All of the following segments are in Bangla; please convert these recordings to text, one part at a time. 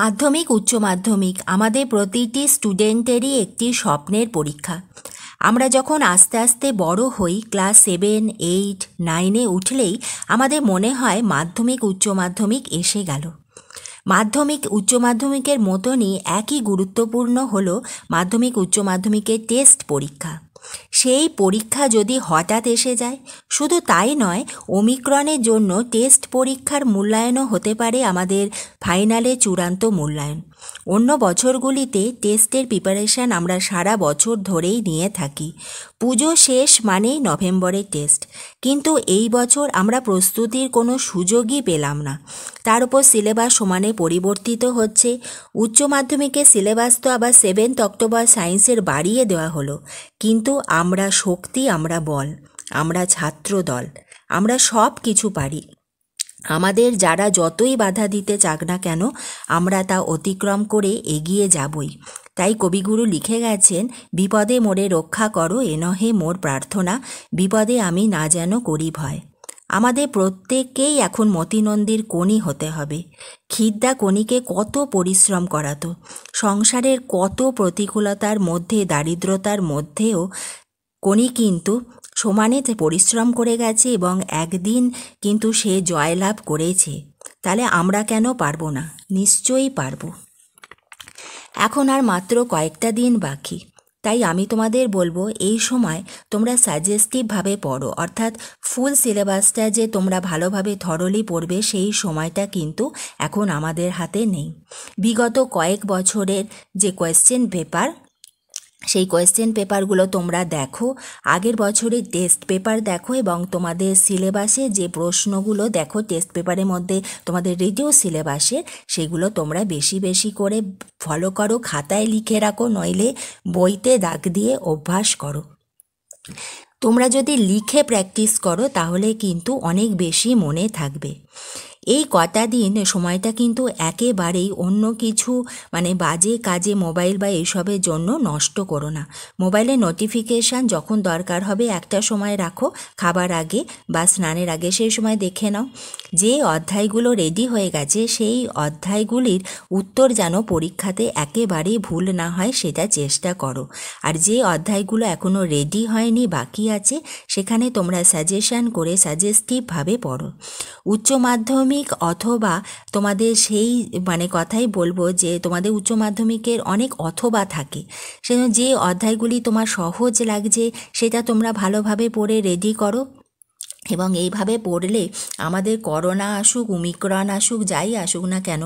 মাধ্যমিক উচ্চ মাধ্যমিক আমাদের প্রতিটি স্টুডেন্টেরই একটি স্বপ্নের পরীক্ষা আমরা যখন আস্তে আস্তে বড় হই ক্লাস সেভেন এইট নাইনে উঠলেই আমাদের মনে হয় মাধ্যমিক উচ্চ মাধ্যমিক এসে গেল মাধ্যমিক উচ্চ মাধ্যমিকের মতনই একই গুরুত্বপূর্ণ হল মাধ্যমিক উচ্চ মাধ্যমিকের টেস্ট পরীক্ষা সেই পরীক্ষা যদি হঠাৎ এসে যায় শুধু তাই নয় ওমিক্রনের জন্য টেস্ট পরীক্ষার মূল্যায়নও হতে পারে আমাদের ফাইনালে চূড়ান্ত মূল্যায়ন অন্য বছরগুলিতে টেস্টের প্রিপারেশান আমরা সারা বছর ধরেই নিয়ে থাকি পুজো শেষ মানেই নভেম্বরের টেস্ট কিন্তু এই বছর আমরা প্রস্তুতির কোনো সুযোগই পেলাম না তার উপর সিলেবাস সমানে পরিবর্তিত হচ্ছে উচ্চ মাধ্যমিকে সিলেবাস তো আবার সেভেন্থ অক্টোবর সায়েন্সের বাড়িয়ে দেওয়া হলো কিন্তু আমরা শক্তি আমরা বল আমরা ছাত্র দল আমরা সব কিছু পারি আমাদের যারা যতই বাধা দিতে চাক না কেন আমরা তা অতিক্রম করে এগিয়ে যাবই তাই কবিগুরু লিখে গেছেন বিপদে মোরে রক্ষা করো এ নহে মোর প্রার্থনা বিপদে আমি না যেন করি ভয় আমাদের প্রত্যেককেই এখন মতিনন্দীর কণি হতে হবে খিদ্দা কণিকে কত পরিশ্রম করাতো সংসারের কত প্রতিকূলতার মধ্যে দারিদ্রতার মধ্যেও কণি কিন্তু সমানে পরিশ্রম করে গেছে এবং একদিন কিন্তু সে জয়লাভ করেছে তাহলে আমরা কেন পারবো না নিশ্চয়ই পারবো এখন আর মাত্র কয়েকটা দিন বাকি তাই আমি তোমাদের বলবো এই সময় তোমরা সাজেস্টিভভাবে পড়ো অর্থাৎ ফুল সিলেবাসটা যে তোমরা ভালোভাবে থরলি পড়বে সেই সময়টা কিন্তু এখন আমাদের হাতে নেই বিগত কয়েক বছরের যে কোয়েশ্চেন পেপার সেই কোয়েশ্চেন পেপারগুলো তোমরা দেখো আগের বছরের টেস্ট পেপার দেখো এবং তোমাদের সিলেবাসে যে প্রশ্নগুলো দেখো টেস্ট পেপারের মধ্যে তোমাদের রেডিও সিলেবাসে সেগুলো তোমরা বেশি বেশি করে ফলো করো খাতায় লিখে রাখো নইলে বইতে দাগ দিয়ে অভ্যাস করো তোমরা যদি লিখে প্র্যাকটিস করো তাহলে কিন্তু অনেক বেশি মনে থাকবে এই কটা দিন সময়টা কিন্তু একেবারেই অন্য কিছু মানে বাজে কাজে মোবাইল বা এইসবের জন্য নষ্ট করো না মোবাইলে নোটিফিকেশান যখন দরকার হবে একটা সময় রাখো খাবার আগে বা স্নানের আগে সেই সময় দেখে নাও যে অধ্যায়গুলো রেডি হয়ে গেছে সেই অধ্যায়গুলির উত্তর যেন পরীক্ষাতে একেবারেই ভুল না হয় সেটা চেষ্টা করো আর যে অধ্যায়গুলো এখনও রেডি হয়নি বাকি আছে সেখানে তোমরা সাজেশান করে সাজেস্টিভভাবে পড়ো উচ্চ মাধ্যমিক মাধ্যমিক অথবা তোমাদের সেই মানে কথাই বলবো যে তোমাদের উচ্চ মাধ্যমিকের অনেক অথবা থাকে সেজন্য যে অধ্যায়গুলি তোমার সহজ লাগছে সেটা তোমরা ভালোভাবে পড়ে রেডি করো এবং এইভাবে পড়লে আমাদের করোনা আসুক উমিক্রণ আসুক যাই আসুক না কেন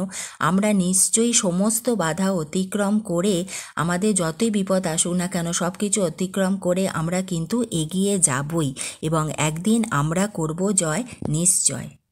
আমরা নিশ্চয়ই সমস্ত বাধা অতিক্রম করে আমাদের যতই বিপদ আসুক না কেন সব কিছু অতিক্রম করে আমরা কিন্তু এগিয়ে যাবই এবং একদিন আমরা করব জয় নিশ্চয়